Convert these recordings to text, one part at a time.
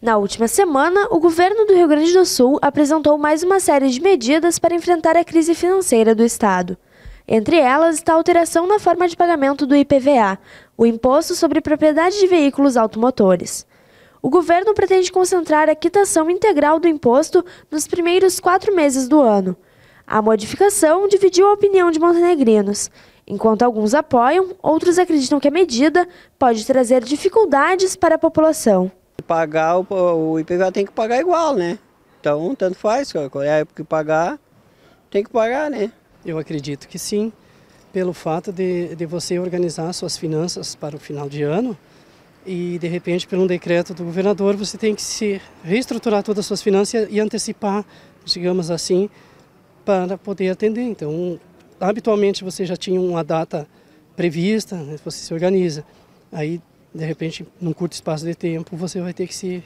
Na última semana, o governo do Rio Grande do Sul apresentou mais uma série de medidas para enfrentar a crise financeira do Estado. Entre elas está a alteração na forma de pagamento do IPVA, o Imposto sobre Propriedade de Veículos Automotores. O governo pretende concentrar a quitação integral do imposto nos primeiros quatro meses do ano. A modificação dividiu a opinião de montenegrinos. Enquanto alguns apoiam, outros acreditam que a medida pode trazer dificuldades para a população pagar, o, o IPVA tem que pagar igual, né? Então, tanto faz, qual é a época que pagar, tem que pagar, né? Eu acredito que sim, pelo fato de, de você organizar suas finanças para o final de ano e, de repente, por um decreto do governador, você tem que se reestruturar todas as suas finanças e antecipar, digamos assim, para poder atender. Então, habitualmente você já tinha uma data prevista, né, você se organiza. Aí de repente, num curto espaço de tempo, você vai ter que se,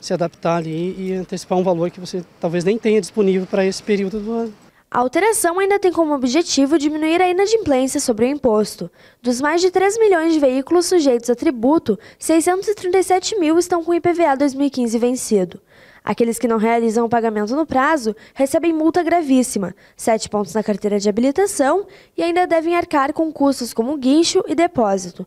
se adaptar ali e antecipar um valor que você talvez nem tenha disponível para esse período do ano. A alteração ainda tem como objetivo diminuir a inadimplência sobre o imposto. Dos mais de 3 milhões de veículos sujeitos a tributo, 637 mil estão com o IPVA 2015 vencido. Aqueles que não realizam o pagamento no prazo recebem multa gravíssima, 7 pontos na carteira de habilitação e ainda devem arcar com custos como guincho e depósito.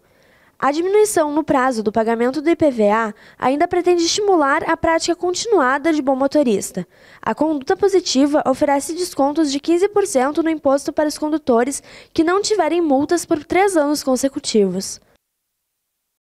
A diminuição no prazo do pagamento do IPVA ainda pretende estimular a prática continuada de bom motorista. A conduta positiva oferece descontos de 15% no imposto para os condutores que não tiverem multas por três anos consecutivos.